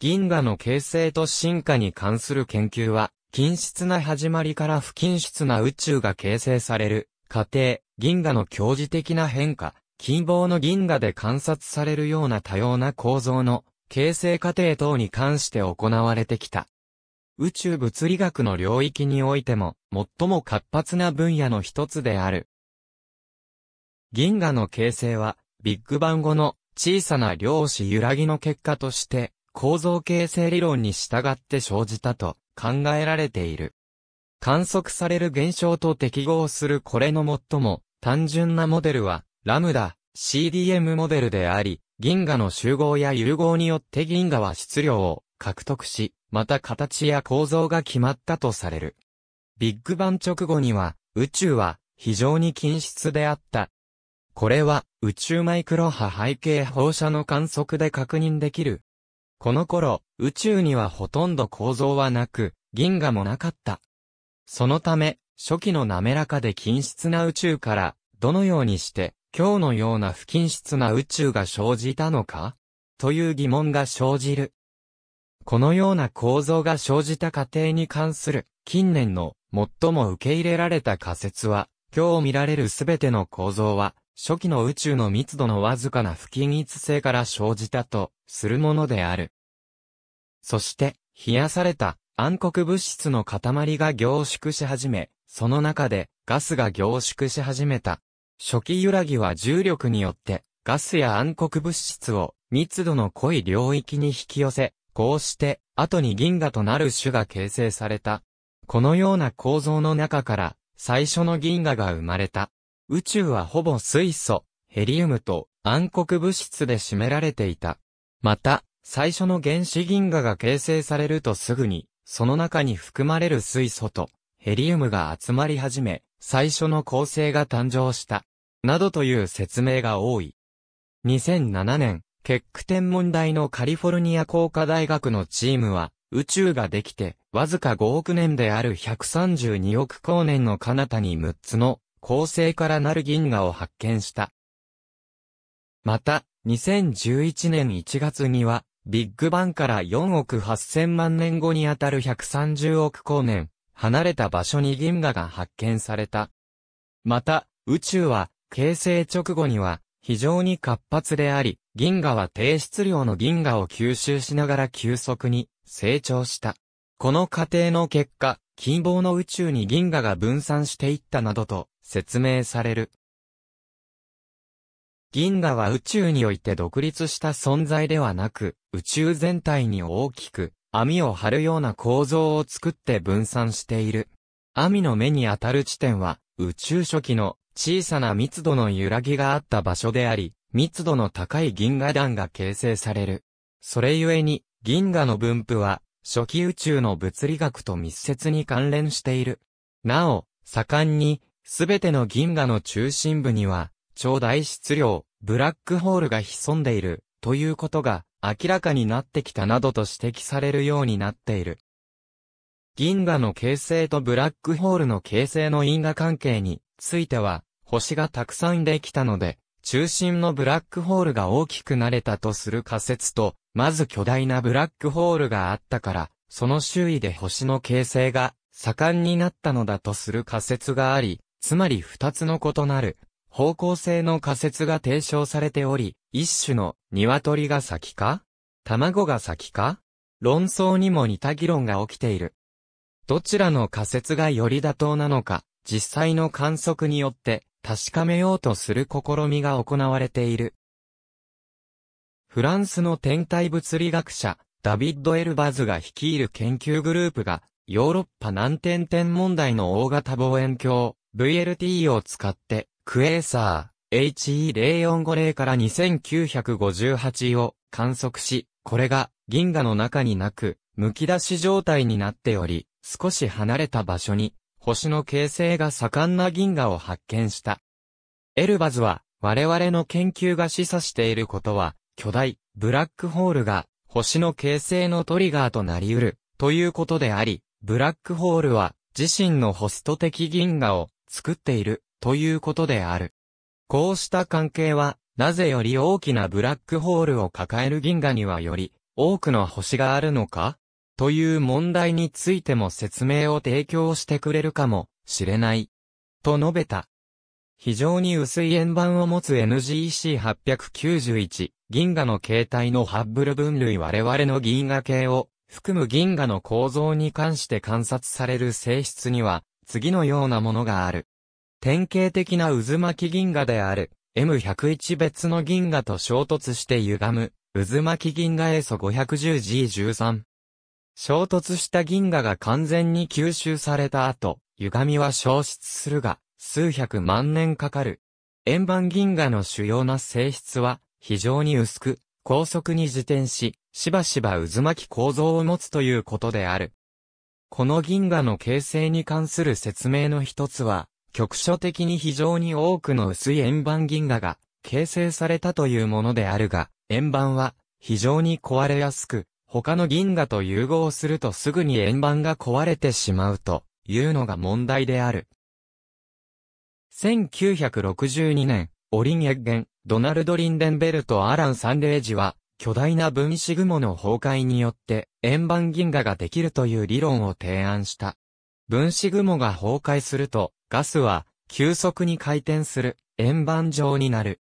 銀河の形成と進化に関する研究は、均質な始まりから不均質な宇宙が形成される、過程、銀河の強磁的な変化、近傍の銀河で観察されるような多様な構造の形成過程等に関して行われてきた。宇宙物理学の領域においても最も活発な分野の一つである。銀河の形成はビッグバン後の小さな量子揺らぎの結果として構造形成理論に従って生じたと考えられている。観測される現象と適合するこれの最も単純なモデルは、ラムダ、CDM モデルであり、銀河の集合や融合によって銀河は質量を獲得し、また形や構造が決まったとされる。ビッグバン直後には、宇宙は非常に均質であった。これは宇宙マイクロ波背景放射の観測で確認できるこの頃、宇宙にはほとんど構造はなく、銀河もなかった。そのため、初期の滑らかで均質な宇宙から、どのようにして、今日のような不均質な宇宙が生じたのかという疑問が生じる。このような構造が生じた過程に関する近年の最も受け入れられた仮説は、今日見られるすべての構造は初期の宇宙の密度のわずかな不均一性から生じたとするものである。そして、冷やされた暗黒物質の塊が凝縮し始め、その中でガスが凝縮し始めた。初期揺らぎは重力によってガスや暗黒物質を密度の濃い領域に引き寄せ、こうして後に銀河となる種が形成された。このような構造の中から最初の銀河が生まれた。宇宙はほぼ水素、ヘリウムと暗黒物質で占められていた。また、最初の原子銀河が形成されるとすぐに、その中に含まれる水素とヘリウムが集まり始め、最初の構成が誕生した。などという説明が多い。2007年、結句天文台のカリフォルニア工科大学のチームは、宇宙ができて、わずか5億年である132億光年の彼方に6つの恒星からなる銀河を発見した。また、2011年1月には、ビッグバンから4億8000万年後にあたる130億光年、離れた場所に銀河が発見された。また、宇宙は、形成直後には、非常に活発であり、銀河は低質量の銀河を吸収しながら急速に成長した。この過程の結果、近傍の宇宙に銀河が分散していったなどと説明される。銀河は宇宙において独立した存在ではなく、宇宙全体に大きく、網を張るような構造を作って分散している。網の目に当たる地点は、宇宙初期の小さな密度の揺らぎがあった場所であり、密度の高い銀河団が形成される。それゆえに、銀河の分布は、初期宇宙の物理学と密接に関連している。なお、盛んに、すべての銀河の中心部には、超大質量、ブラックホールが潜んでいる、ということが明らかになってきたなどと指摘されるようになっている。銀河の形成とブラックホールの形成の因果関係については、星がたくさんできたので、中心のブラックホールが大きくなれたとする仮説と、まず巨大なブラックホールがあったから、その周囲で星の形成が盛んになったのだとする仮説があり、つまり二つの異なる、方向性の仮説が提唱されており、一種の鶏が先か卵が先か論争にも似た議論が起きている。どちらの仮説がより妥当なのか、実際の観測によって確かめようとする試みが行われている。フランスの天体物理学者、ダビッド・エルバズが率いる研究グループが、ヨーロッパ難天天問題の大型望遠鏡、VLT を使って、クエーサー HE0450 から2958を観測し、これが銀河の中になく、剥き出し状態になっており、少し離れた場所に、星の形成が盛んな銀河を発見した。エルバズは、我々の研究が示唆していることは、巨大、ブラックホールが、星の形成のトリガーとなり得る、ということであり、ブラックホールは、自身のホスト的銀河を、作っているということである。こうした関係は、なぜより大きなブラックホールを抱える銀河にはより多くの星があるのかという問題についても説明を提供してくれるかもしれない。と述べた。非常に薄い円盤を持つ NGC891 銀河の形態のハッブル分類我々の銀河系を含む銀河の構造に関して観察される性質には次のようなものがある。典型的な渦巻き銀河である M101 別の銀河と衝突して歪む渦巻き銀河 ESO510G13。衝突した銀河が完全に吸収された後、歪みは消失するが、数百万年かかる。円盤銀河の主要な性質は非常に薄く、高速に自転し、しばしば渦巻き構造を持つということである。この銀河の形成に関する説明の一つは、局所的に非常に多くの薄い円盤銀河が形成されたというものであるが、円盤は非常に壊れやすく、他の銀河と融合するとすぐに円盤が壊れてしまうというのが問題である。1962年、オリン・エッゲン、ドナルド・リンデンベルト・アラン・サンレージは、巨大な分子雲の崩壊によって円盤銀河ができるという理論を提案した。分子雲が崩壊すると、ガスは急速に回転する円盤状になる。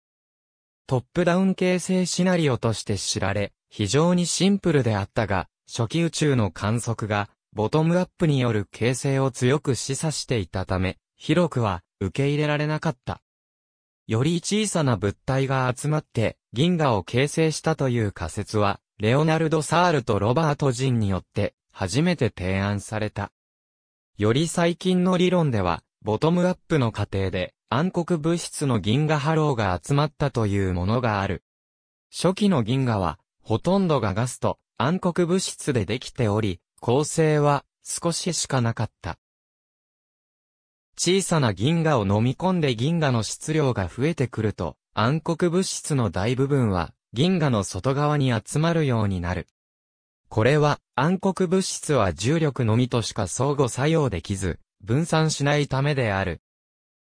トップダウン形成シナリオとして知られ、非常にシンプルであったが、初期宇宙の観測が、ボトムアップによる形成を強く示唆していたため、広くは受け入れられなかった。より小さな物体が集まって銀河を形成したという仮説は、レオナルド・サールとロバート・ジンによって初めて提案された。より最近の理論では、ボトムアップの過程で暗黒物質の銀河波浪が集まったというものがある。初期の銀河は、ほとんどがガスと暗黒物質でできており、構成は少ししかなかった。小さな銀河を飲み込んで銀河の質量が増えてくると、暗黒物質の大部分は銀河の外側に集まるようになる。これは暗黒物質は重力のみとしか相互作用できず、分散しないためである。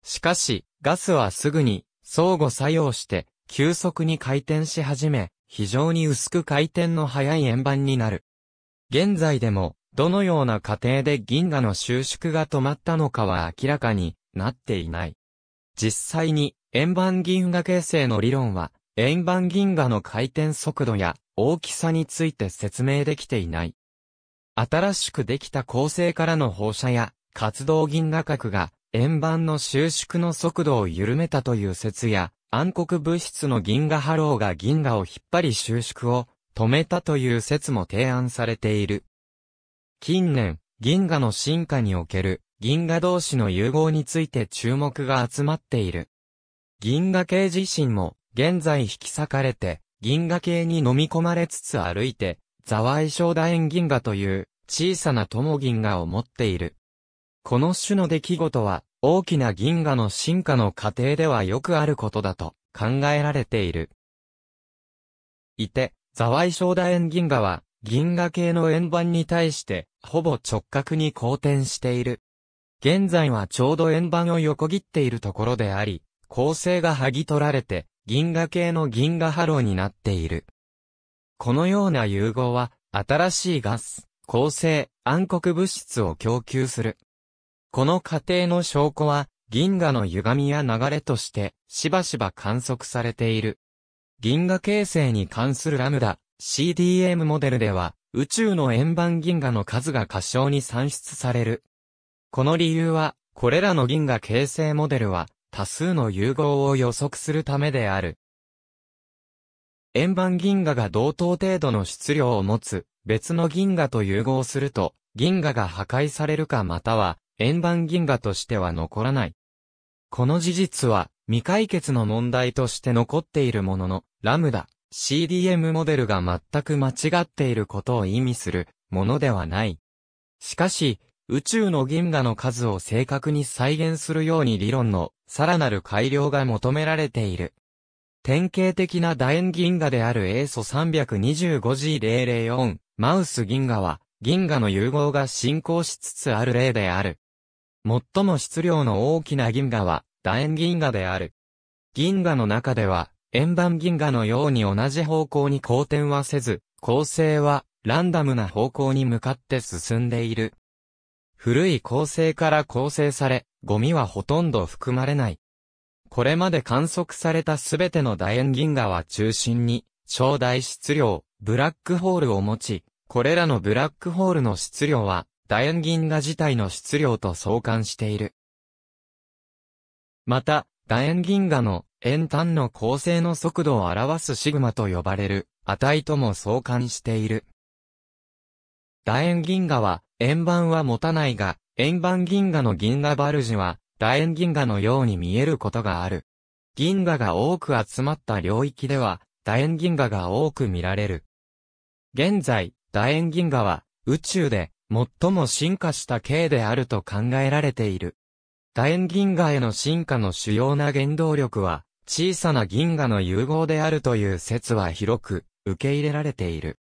しかし、ガスはすぐに相互作用して急速に回転し始め、非常に薄く回転の速い円盤になる。現在でも、どのような過程で銀河の収縮が止まったのかは明らかになっていない。実際に円盤銀河形成の理論は、円盤銀河の回転速度や大きさについて説明できていない。新しくできた恒星からの放射や活動銀河核が円盤の収縮の速度を緩めたという説や、暗黒物質の銀河波浪が銀河を引っ張り収縮を止めたという説も提案されている。近年、銀河の進化における銀河同士の融合について注目が集まっている。銀河系自身も、現在引き裂かれて、銀河系に飲み込まれつつ歩いて、ザワイショウダエン銀河という、小さな友銀河を持っている。この種の出来事は、大きな銀河の進化の過程ではよくあることだと考えられている。いて、ザワイショウダエン銀河は、銀河系の円盤に対して、ほぼ直角に交転している。現在はちょうど円盤を横切っているところであり、構成が剥ぎ取られて、銀河系の銀河ハローになっている。このような融合は、新しいガス、構成、暗黒物質を供給する。この過程の証拠は、銀河の歪みや流れとして、しばしば観測されている。銀河形成に関するラムダ、CDM モデルでは、宇宙の円盤銀河の数が過小に算出される。この理由は、これらの銀河形成モデルは、多数の融合を予測するためである。円盤銀河が同等程度の質量を持つ別の銀河と融合すると、銀河が破壊されるかまたは円盤銀河としては残らない。この事実は未解決の問題として残っているものの、ラムダ、CDM モデルが全く間違っていることを意味するものではない。しかし、宇宙の銀河の数を正確に再現するように理論のさらなる改良が求められている。典型的な楕円銀河である a 素 325G004 マウス銀河は銀河の融合が進行しつつある例である。最も質量の大きな銀河は楕円銀河である。銀河の中では円盤銀河のように同じ方向に交転はせず、構成はランダムな方向に向かって進んでいる。古い構成から構成され、ゴミはほとんど含まれない。これまで観測されたすべての楕円銀河は中心に、超大質量、ブラックホールを持ち、これらのブラックホールの質量は、楕円銀河自体の質量と相関している。また、楕円銀河の円端の構成の速度を表すシグマと呼ばれる値とも相関している。楕円銀河は円盤は持たないが、円盤銀河の銀河バルジは、楕円銀河のように見えることがある。銀河が多く集まった領域では、楕円銀河が多く見られる。現在、楕円銀河は、宇宙で、最も進化した系であると考えられている。楕円銀河への進化の主要な原動力は、小さな銀河の融合であるという説は広く、受け入れられている。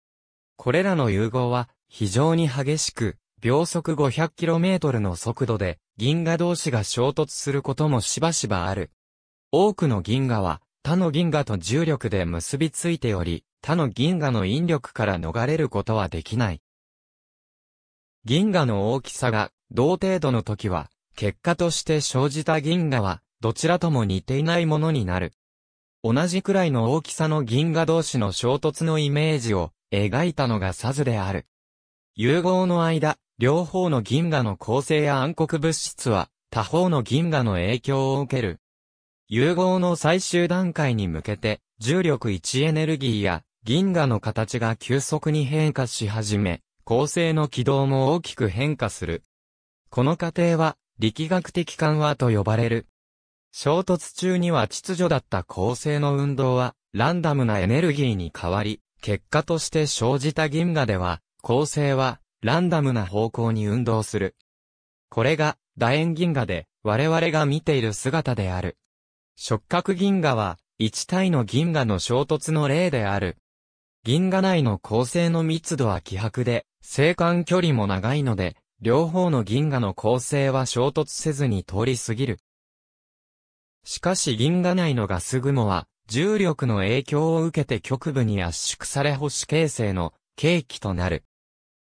これらの融合は、非常に激しく、秒速 500km の速度で銀河同士が衝突することもしばしばある。多くの銀河は他の銀河と重力で結びついており、他の銀河の引力から逃れることはできない。銀河の大きさが同程度の時は、結果として生じた銀河は、どちらとも似ていないものになる。同じくらいの大きさの銀河同士の衝突のイメージを描いたのがサズである。融合の間、両方の銀河の構成や暗黒物質は、他方の銀河の影響を受ける。融合の最終段階に向けて、重力1エネルギーや銀河の形が急速に変化し始め、構成の軌道も大きく変化する。この過程は、力学的緩和と呼ばれる。衝突中には秩序だった構成の運動は、ランダムなエネルギーに変わり、結果として生じた銀河では、構成は、ランダムな方向に運動する。これが、楕円銀河で、我々が見ている姿である。触覚銀河は、一体の銀河の衝突の例である。銀河内の構成の密度は希薄で、生還距離も長いので、両方の銀河の構成は衝突せずに通り過ぎる。しかし銀河内のガス雲は、重力の影響を受けて極部に圧縮され保守形成の契機となる。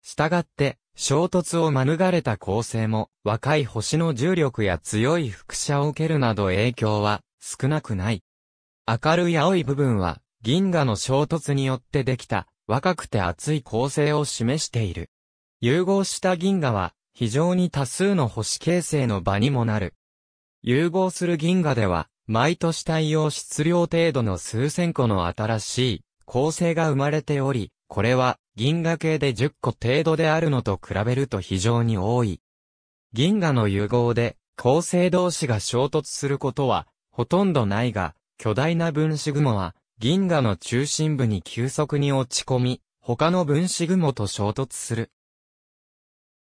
したがって、衝突を免れた構成も、若い星の重力や強い副射を受けるなど影響は少なくない。明るい青い部分は、銀河の衝突によってできた、若くて熱い構成を示している。融合した銀河は、非常に多数の星形成の場にもなる。融合する銀河では、毎年太陽質量程度の数千個の新しい構成が生まれており、これは銀河系で10個程度であるのと比べると非常に多い。銀河の融合で、恒星同士が衝突することは、ほとんどないが、巨大な分子雲は、銀河の中心部に急速に落ち込み、他の分子雲と衝突する。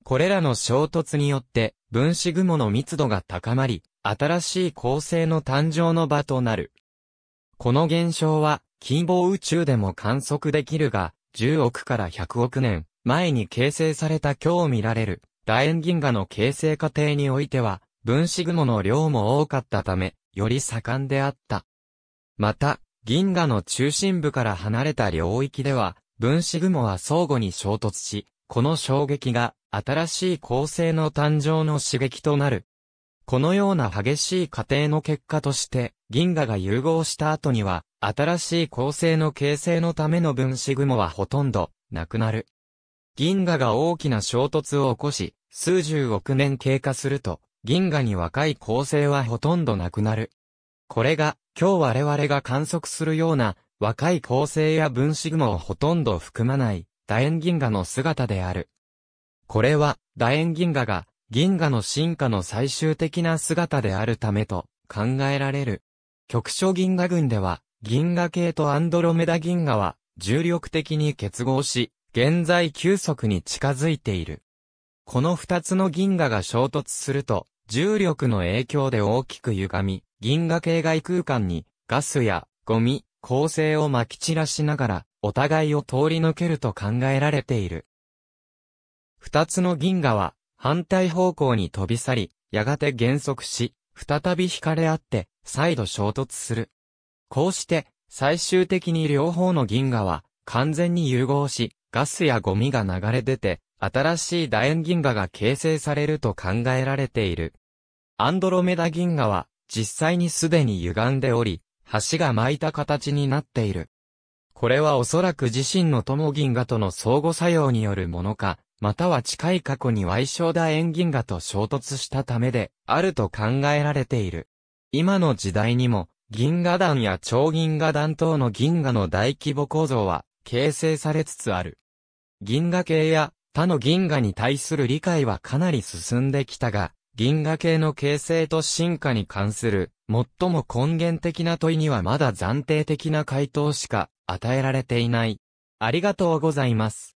これらの衝突によって、分子雲の密度が高まり、新しい恒星の誕生の場となる。この現象は、近傍宇宙でも観測できるが、10億から100億年前に形成された今日見られる楕円銀河の形成過程においては、分子雲の量も多かったため、より盛んであった。また、銀河の中心部から離れた領域では、分子雲は相互に衝突し、この衝撃が新しい構成の誕生の刺激となる。このような激しい過程の結果として、銀河が融合した後には、新しい構成の形成のための分子雲はほとんどなくなる。銀河が大きな衝突を起こし、数十億年経過すると、銀河に若い構成はほとんどなくなる。これが、今日我々が観測するような、若い構成や分子雲をほとんど含まない、楕円銀河の姿である。これは、楕円銀河が、銀河の進化の最終的な姿であるためと考えられる。局所銀河群では、銀河系とアンドロメダ銀河は重力的に結合し、現在急速に近づいている。この二つの銀河が衝突すると、重力の影響で大きく歪み、銀河系外空間にガスやゴミ、構成を撒き散らしながら、お互いを通り抜けると考えられている。二つの銀河は反対方向に飛び去り、やがて減速し、再び惹かれ合って、再度衝突する。こうして、最終的に両方の銀河は完全に融合し、ガスやゴミが流れ出て、新しい楕円銀河が形成されると考えられている。アンドロメダ銀河は実際にすでに歪んでおり、橋が巻いた形になっている。これはおそらく自身の友銀河との相互作用によるものか、または近い過去に矮小楕円銀河と衝突したためであると考えられている。今の時代にも銀河団や超銀河団等の銀河の大規模構造は形成されつつある。銀河系や他の銀河に対する理解はかなり進んできたが、銀河系の形成と進化に関する最も根源的な問いにはまだ暫定的な回答しか与えられていない。ありがとうございます。